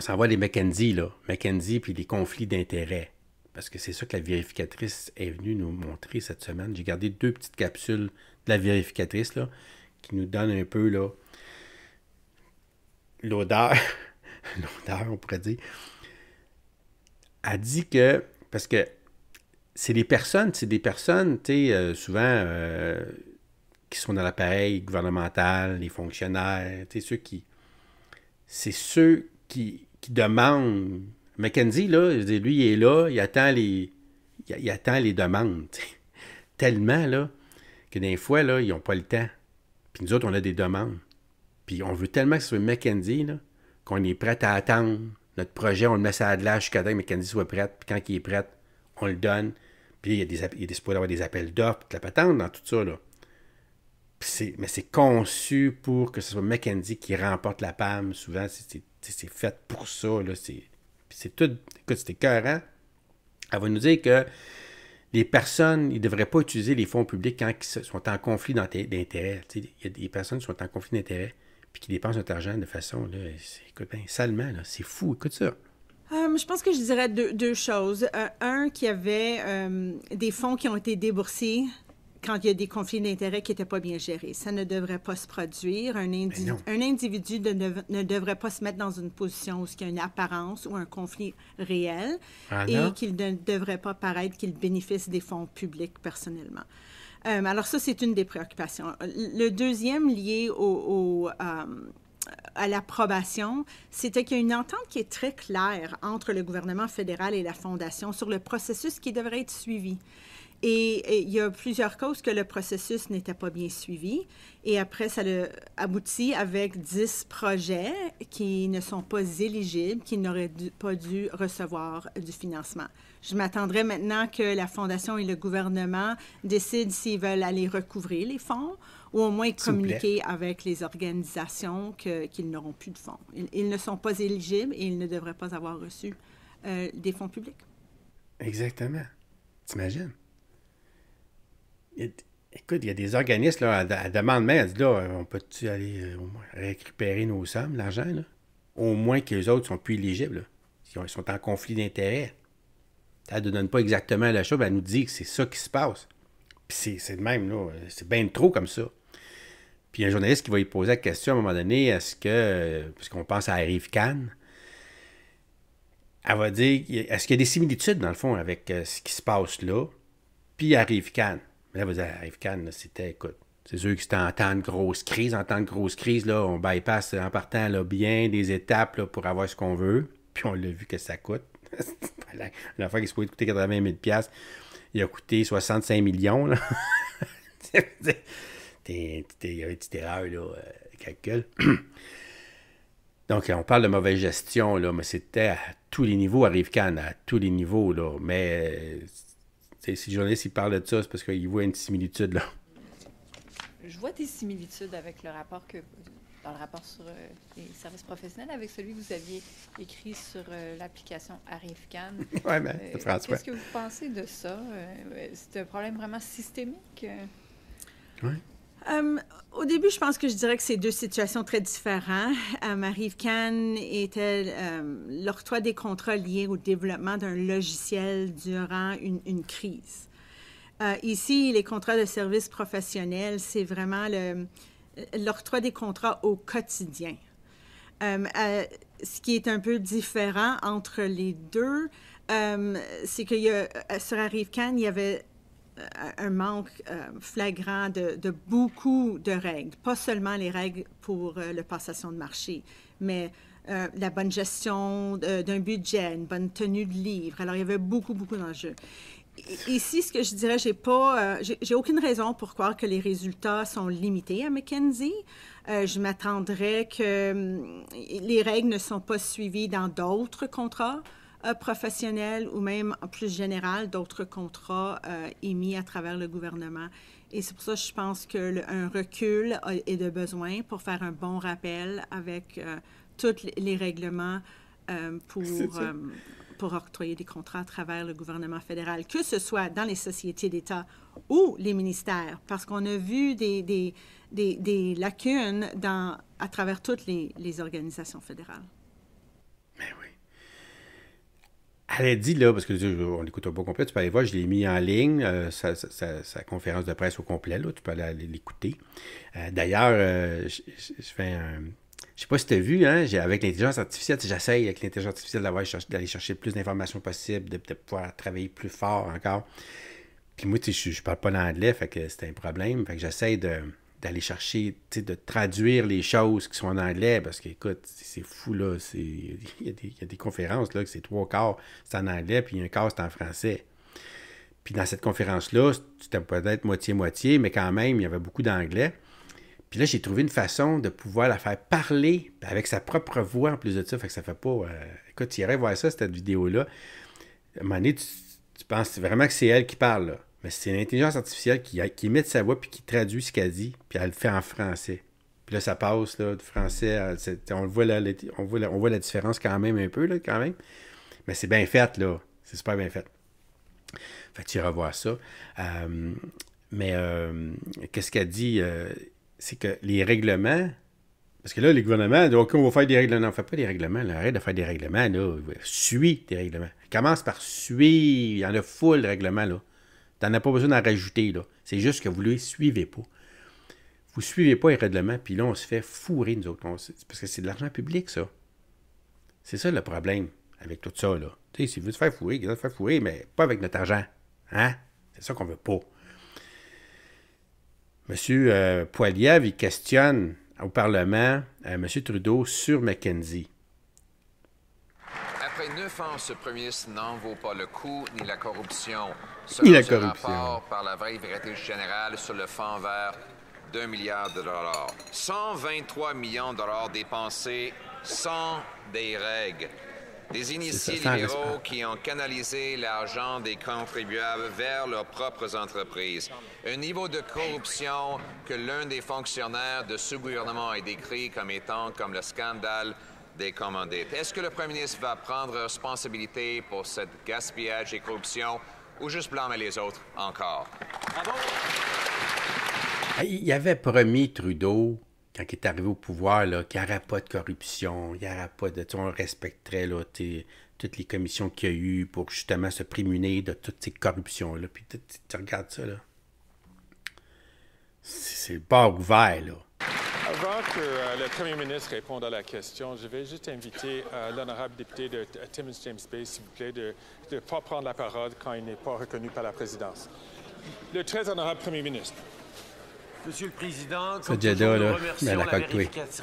on s'en les Mackenzie, là. Mackenzie puis les conflits d'intérêts. Parce que c'est ça que la vérificatrice est venue nous montrer cette semaine. J'ai gardé deux petites capsules de la vérificatrice, là, qui nous donne un peu, là, l'odeur. l'odeur, on pourrait dire. Elle dit que, parce que c'est des personnes, c'est des personnes, tu sais, euh, souvent euh, qui sont dans l'appareil gouvernemental, les fonctionnaires, tu sais, ceux qui. C'est ceux qui, qui demande. Mackenzie, là, lui, il est là, il attend les, il, attend les demandes. Tellement, là, que des fois, là, ils n'ont pas le temps. Puis nous autres, on a des demandes. Puis on veut tellement que ce soit Mackenzie, là, qu'on est prêt à attendre. Notre projet, on le met ça à de l'âge jusqu'à temps que Mackenzie soit prête. Puis quand il est prêt, on le donne. Puis il y a des, il y des, d'avoir des appels d'offres, de la patente dans tout ça, là mais c'est conçu pour que ce soit McKenzie qui remporte la PAM, Souvent, c'est fait pour ça. C'est tout. Écoute, c'est écœurant. Elle va nous dire que les personnes, ils ne devraient pas utiliser les fonds publics quand ils sont en conflit d'intérêts. Il y a des personnes qui sont en conflit d'intérêts puis qui dépensent notre argent de façon, là, écoute, ben, salement, c'est fou, écoute ça. Euh, je pense que je dirais deux, choses. Euh, un, qu'il y avait euh, des fonds qui ont été déboursés quand il y a des conflits d'intérêts qui n'étaient pas bien gérés. Ça ne devrait pas se produire. Un, individu, ne, devrait pas se mettre dans une position où il y a une apparence ou un conflit réel ah et qu'il ne devrait pas paraître qu'il bénéficie des fonds publics personnellement. Euh, alors ça, c'est une des préoccupations. Le deuxième lié euh, à l'approbation, c'était qu'il y a une entente qui est très claire entre le gouvernement fédéral et la Fondation sur le processus qui devrait être suivi. Et, il y a plusieurs causes que le processus n'était pas bien suivi. Et après, ça le aboutit avec 10 projets qui ne sont pas éligibles, qui n'auraient pas dû recevoir du financement. Je m'attendrais maintenant que la Fondation et le gouvernement décident s'ils veulent aller recouvrir les fonds ou au moins communiquer avec les organisations qu'ils n'auront plus de fonds. Ils, ne sont pas éligibles et ils ne devraient pas avoir reçu euh, des fonds publics. Exactement. T'imagines? Écoute, il y a des organismes, là, à, demande même, elle dit là, on peut-tu aller euh, récupérer nos sommes, l'argent, là? Au moins que les autres sont plus éligibles, Ils sont en conflit d'intérêts. Elle ne donne pas exactement la chose, elle nous dit que c'est ça qui se passe. Puis c'est de même, là. C'est bien trop comme ça. Puis un journaliste qui va lui poser la question à un moment donné, est-ce que, euh, parce qu'on pense à Arif Khan, elle va dire, est-ce qu'il y a des similitudes, dans le fond, avec euh, ce qui se passe là, puis Arif Khan? Mais là, vous avez Cannes, c'était, écoute, c'est sûr que c'était en temps de grosse crise. En temps de grosse crise, là, on bypass en partant là, bien des étapes là, pour avoir ce qu'on veut. Puis on l'a vu que ça coûte. la fois se pouvait coûter 80 000 il a coûté 65 millions. il y avait une petite erreur, là, euh, calcul. Donc, on parle de mauvaise gestion, là, mais c'était à tous les niveaux, À Cannes, à tous les niveaux, là. Mais euh, si le journaliste parle de ça, c'est parce qu'il voit une similitude. Là. Je vois des similitudes avec le rapport que dans le rapport sur euh, les services professionnels avec celui que vous aviez écrit sur euh, l'application Arifcan. Oui, mais euh, Qu'est-ce que vous pensez de ça? c'est un problème vraiment systémique? Oui. Euh, au début, je pense que je dirais que c'est deux situations très différentes. À euh, Arrive Khan était euh, l'octroi des contrats liés au développement d'un logiciel durant une, crise. ici, les contrats de services professionnels, c'est vraiment l'octroi des contrats au quotidien. ce qui est un peu différent entre les deux, c'est que y sur Arrive il y avait euh, un manque euh, flagrant de, beaucoup de règles, pas seulement les règles pour euh, le passation de marché, mais la bonne gestion d'un budget, une bonne tenue de livre. Alors, il y avait beaucoup, beaucoup d'enjeux. Ici, ce que je dirais, j'ai pas, j'ai aucune raison pour croire que les résultats sont limités à McKenzie. je m'attendrais que hum, les règles ne sont pas suivies dans d'autres contrats. Euh, professionnels ou même en plus général d'autres contrats euh, émis à travers le gouvernement. Et c'est pour ça que je pense qu'un recul euh, est de besoin pour faire un bon rappel avec tous les règlements pour, pour octroyer des contrats à travers le gouvernement fédéral, que ce soit dans les sociétés d'État ou les ministères, parce qu'on a vu des, des, des, des lacunes dans, à travers toutes les, les organisations fédérales. dit là, parce que on l'écoute pas complet, tu peux aller voir, je l'ai mis en ligne, euh, sa, conférence de presse au complet, là, tu peux aller l'écouter. Euh, d'ailleurs, euh, je, fais sais pas si tu as vu, hein, avec l'intelligence artificielle, j'essaye avec l'intelligence artificielle d'aller chercher, plus d'informations possibles, de, pouvoir travailler plus fort encore. Puis moi, je, je parle pas l'anglais, fait que c'est un problème. Fait que j'essaie de d'aller chercher, de traduire les choses qui sont en anglais, parce qu'écoute, c'est fou, là. Il y, a des conférences, là, que c'est trois quarts, c'est en anglais, puis un quart, c'est en français. Puis dans cette conférence-là, c'était peut-être moitié-moitié, mais quand même, il y avait beaucoup d'anglais. Puis là, j'ai trouvé une façon de pouvoir la faire parler avec sa propre voix en plus de ça. Fait que ça fait pas. Euh, écoute, tu irais voir ça, cette vidéo-là. À un moment donné, tu, tu penses vraiment que c'est elle qui parle, là. Mais c'est l'intelligence artificielle qui, qui sa voix puis qui traduit ce qu'elle dit, puis elle le fait en français. Puis là, ça passe là, français On, voit on, voit la, on voit la différence quand même un peu, là, quand même. Mais c'est bien fait, là. C'est super bien fait. Fait tu revois ça. Euh, mais euh, qu'est-ce qu'elle dit? Euh, c'est que les règlements, parce que là, les gouvernements, donc on va faire des règlements. On ne fait pas des règlements, là. arrête de faire des règlements, là. Suis des règlements. Commence par suivre. Il y en a full de règlements, là. T'en as pas besoin d'en rajouter, là. C'est juste que vous ne les suivez pas. Vous ne suivez pas les règlements, puis là, on se fait fourrer, nous autres. parce que c'est de l'argent public, ça. C'est ça le problème avec tout ça, là. Tu sais, si vous vous faire fourrer, vous te faire fourrer, mais pas avec notre argent. Hein? C'est ça qu'on ne veut pas. Monsieur euh, poilia il questionne au Parlement euh, M. Trudeau sur mackenzie ans, ce Premier ministre, n'en vaut pas le coup, ni la corruption. ni la corruption. par la vraie vérité générale sur le fond vert d'un milliards de dollars. 123 millions de dollars dépensés sans des règles. Des initiés libéraux qui ont canalisé l'argent des contribuables vers leurs propres entreprises. Un niveau de corruption que l'un des fonctionnaires de ce gouvernement a décrit comme étant comme le scandale est-ce que le premier ministre va prendre responsabilité pour ce gaspillage et corruption ou juste blâmer les autres encore? Bravo. Il avait promis Trudeau, quand il est arrivé au pouvoir, qu'il n'y aurait pas de corruption, il n'y aurait pas de. On respecterait toutes les commissions qu'il y a eu pour justement se prémunir de toutes ces corruptions-là. Puis tu, regardes ça, là. C'est le bord ouvert, là. Avant que euh, le premier ministre réponde à la question, je vais juste inviter euh, l'honorable député de euh, Timmins James Bay, s'il vous plaît, de ne pas prendre la parole quand il n'est pas reconnu par la présidence. Le très honorable premier ministre. Monsieur le Président, nous remercions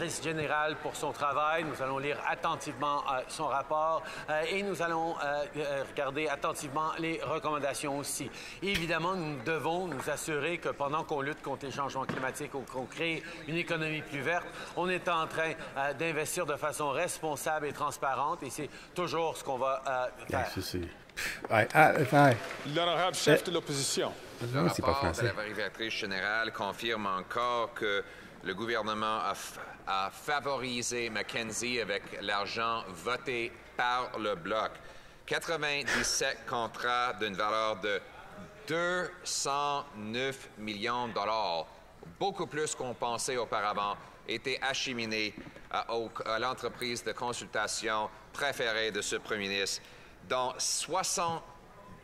la, générale pour son travail. Nous allons lire attentivement euh, son rapport euh, et nous allons euh, regarder attentivement les recommandations aussi. Évidemment, nous devons nous assurer que pendant qu'on lutte contre les changements climatiques ou qu'on crée une économie plus verte, on est en train d'investir de façon responsable et transparente et c'est toujours ce qu'on va ben, faire. Ah, L'honorable chef de l'opposition le rapport De la vérificatrice générale confirme encore que le gouvernement a, favorisé Mackenzie avec l'argent voté par le bloc. 97 contrats d'une valeur de 209 millions de dollars, beaucoup plus qu'on pensait auparavant, étaient acheminés à, l'entreprise de consultation préférée de ce premier ministre, dont 60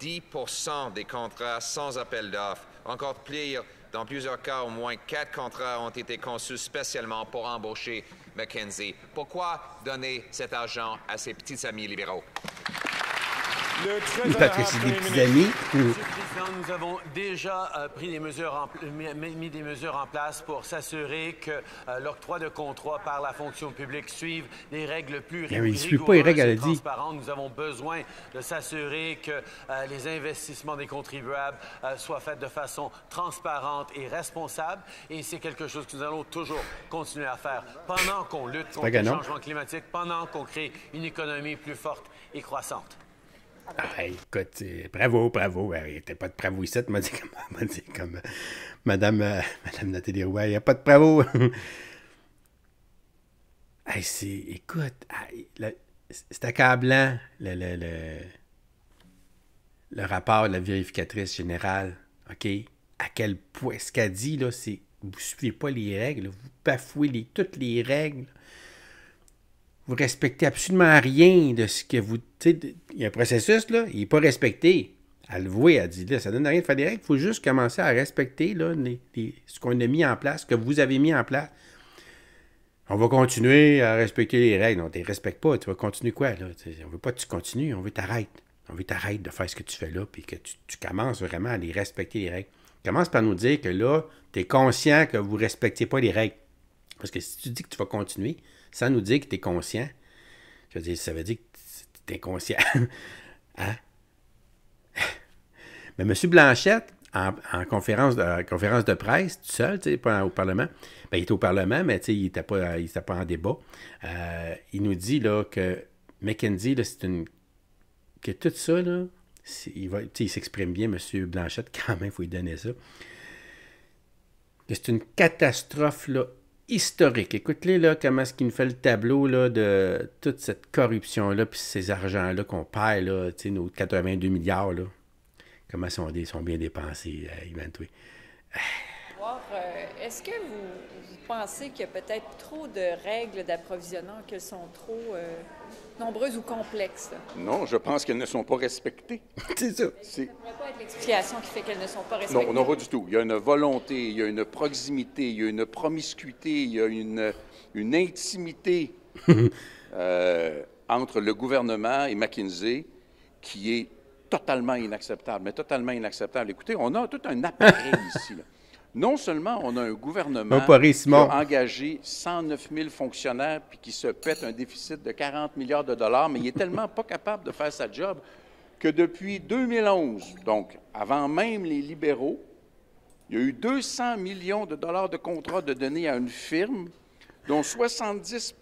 10 des contrats sans appel d'offres. Encore pire, dans plusieurs cas, au moins quatre contrats ont été conçus spécialement pour embaucher McKenzie. Pourquoi donner cet argent à ces petits amis libéraux? Le des petits amis. Nous avons déjà euh, pris des mesures mis des mesures en place pour s'assurer que euh, l'octroi de contrats par la fonction publique suive des règles plus rigoureuses transparentes. Nous avons besoin de s'assurer que euh, les investissements des contribuables soient faits de façon transparente et responsable. Et c'est quelque chose que nous allons toujours continuer à faire pendant qu'on lutte contre le changement climatique, pendant qu'on crée une économie plus forte et croissante. Ah, écoute, bravo, bravo. Il euh, n'y a pas de bravo ici, dit comme Madame, Madame il n'y a pas de bravo. écoute, c'est accablant le, rapport de la vérificatrice générale. OK? À quel point, ce qu'elle dit, là, c'est vous ne suivez pas les règles, vous bafouez toutes les règles vous respectez absolument rien de ce que vous. Il y a un processus, là, il n'est pas respecté. Elle le voit, elle dit, là, ça donne rien de faire des règles. Il faut juste commencer à respecter là, ce qu'on a mis en place, ce que vous avez mis en place. On va continuer à respecter les règles. Non, tu ne respectes pas. Tu vas continuer quoi? Là? On ne veut pas que tu continues, on veut t'arrête On veut t'arrête de faire ce que tu fais là, puis que tu, commences vraiment à les respecter les règles. Commence par nous dire que là, tu es conscient que vous ne respectez pas les règles. Parce que si tu dis que tu vas continuer, sans nous dit que tu es conscient. Je veux ça veut dire que tu es conscient. hein? Mais M. Blanchette, en, conférence, de, conférence de presse, tout seul, pas au Parlement, ben, il était au Parlement, mais il n'était pas, pas en débat. Euh, il nous dit là, que McKenzie, c'est une. que tout ça, il, va, il s'exprime bien, M. Blanchette, quand même, il faut lui donner ça. Que c'est une catastrophe là, historique. écoutez les là, comment est-ce qu'il nous fait le tableau là, de toute cette corruption-là, puis ces argents-là qu'on perd, là, nos 82 milliards. Là. Comment sont, sont bien dépensés, euh, Ivan euh, Est-ce que vous, pensez qu'il y a peut-être trop de règles d'approvisionnement, qu'elles sont trop. Euh, nombreuses ou complexes? Non, je pense qu'elles ne sont pas respectées. c'est ça. Ça ne pourrait pas être l'explication qui fait qu'elles ne sont pas respectées. Non, non, pas du tout. Il y a une volonté, il y a une proximité, il y a une promiscuité, il y a une, intimité euh, entre le gouvernement et McKinsey qui est totalement inacceptable, mais totalement inacceptable. Écoutez, on a tout un appareil ici non seulement on a un gouvernement qui a engagé 109 000 fonctionnaires puis qui se pète un déficit de 40 milliards de dollars, mais il est tellement pas capable de faire sa job que depuis 2011, donc avant même les libéraux, il y a eu 200 millions de dollars de contrats de données à une firme dont 70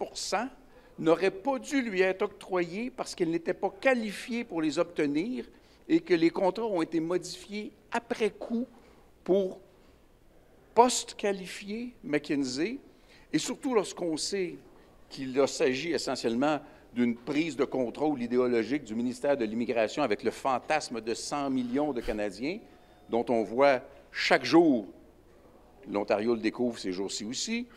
n'auraient pas dû lui être octroyés parce qu'elle n'était pas qualifiée pour les obtenir et que les contrats ont été modifiés après coup pour post-qualifié McKinsey, et surtout lorsqu'on sait qu'il s'agit essentiellement d'une prise de contrôle idéologique du ministère de l'Immigration avec le fantasme de 100 millions de Canadiens, dont on voit chaque jour, l'Ontario le découvre ces jours-ci aussi,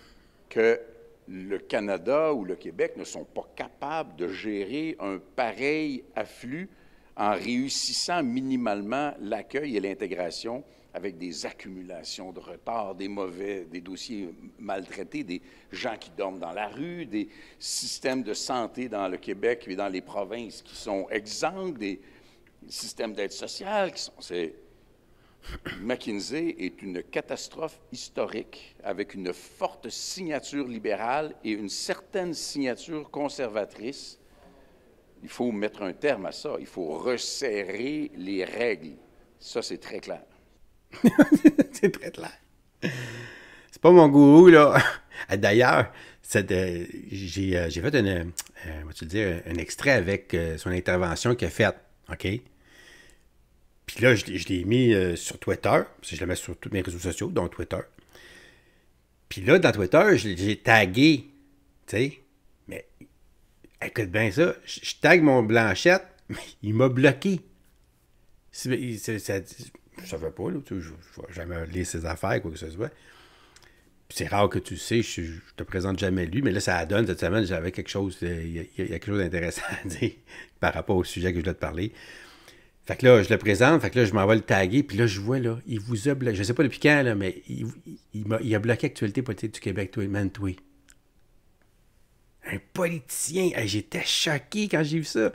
que le Canada ou le Québec ne sont pas capables de gérer un pareil afflux en réussissant minimalement l'accueil et l'intégration avec des accumulations de retard, des mauvais, des dossiers maltraités, des gens qui dorment dans la rue, des systèmes de santé dans le Québec et dans les provinces qui sont exempts, des systèmes d'aide sociale qui sont... McKinsey est une catastrophe historique avec une forte signature libérale et une certaine signature conservatrice. Il faut mettre un terme à ça. Il faut resserrer les règles. Ça, c'est très clair. c'est très clair. C'est pas mon gourou, là. D'ailleurs, euh, euh, j'ai fait euh, un extrait avec son intervention qu'il a faite, OK? Puis là, je, je l'ai mis sur Twitter, parce je le mets sur tous mes réseaux sociaux, dont Twitter. Puis là, dans Twitter, j'ai tagué, tu sais, mais écoute bien ça, je, tag mon blanchette, mais il m'a bloqué je savais pas, là, tu je jamais lire ses affaires, quoi que ce soit. C'est rare que tu sais, je, ne te présente jamais lui, mais là, ça donne. Cette semaine, j'avais quelque chose, euh, il y, a quelque chose d'intéressant à dire par rapport au sujet que je voulais te parler. Fait que là, je le présente, fait là, je m'en le taguer, puis là, je vois, là, il vous a bloqué, je sais pas depuis quand, mais il, il, a, bloqué Actualité politique du Québec, toi, man, Un politicien, j'étais choqué quand j'ai vu ça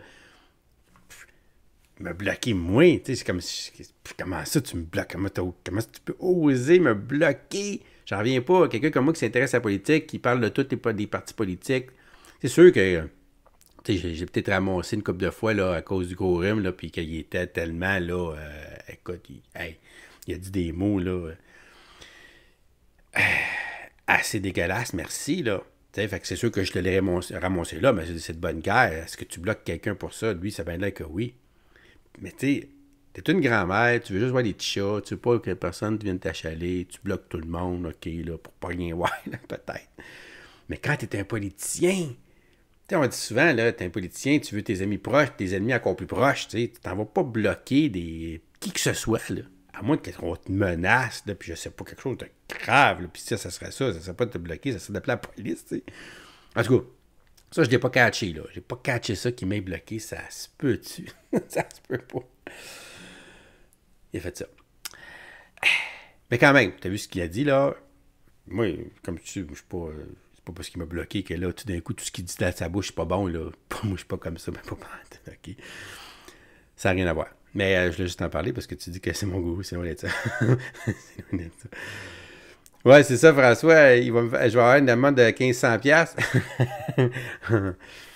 me bloquer moins. C'est comme comment ça tu me bloques? Comment, comment tu peux oser me bloquer? J'en reviens pas. Quelqu'un comme moi qui s'intéresse à la politique, qui parle de toutes les des partis politiques. C'est sûr que j'ai peut-être ramassé une couple de fois là, à cause du gros rhume, là, puis qu'il était tellement là. Euh, écoute, il, a dit des mots là. Euh, assez dégueulasse, merci, là. fait c'est sûr que je te l'ai ramassé, là, mais c'est de bonne guerre. Est-ce que tu bloques quelqu'un pour ça? Lui, ça bien là que oui. Mais tu sais, t'es une grand-mère, tu veux juste voir des chats, tu veux pas que personne vienne t'achaler, tu bloques tout le monde, ok, là, pour pas rien voir, peut-être. Mais quand t'es un politicien, tu on dit souvent, là, t'es un politicien, tu veux tes amis proches, tes ennemis encore plus proches, tu t'en vas pas bloquer des... qui que ce soit, là. À moins qu'on te menace, là, puis je sais pas, quelque chose de grave, là, puis ça, ça serait ça, ça serait pas de te bloquer, ça serait d'appeler la police, tu sais. En tout cas, ça, je ne l'ai pas catché, là. J'ai pas catché ça qui m'est bloqué. Ça se peut-tu? ça se peut pas. Il a fait ça. Mais quand même, tu as vu ce qu'il a dit, là? Moi, comme tu je suis pas... C'est pas parce qu'il m'a bloqué que là, tout d'un coup, tout ce qu'il dit dans sa bouche, c'est pas bon, là. Moi, je pas comme ça, mais pas mal. Ça n'a rien à voir. Mais euh, je voulais juste en parler parce que tu dis que c'est mon gourou, c'est honnête ça. c'est honnête ça. Ouais, c'est ça, François. Il va Je vais avoir une demande de 1500$.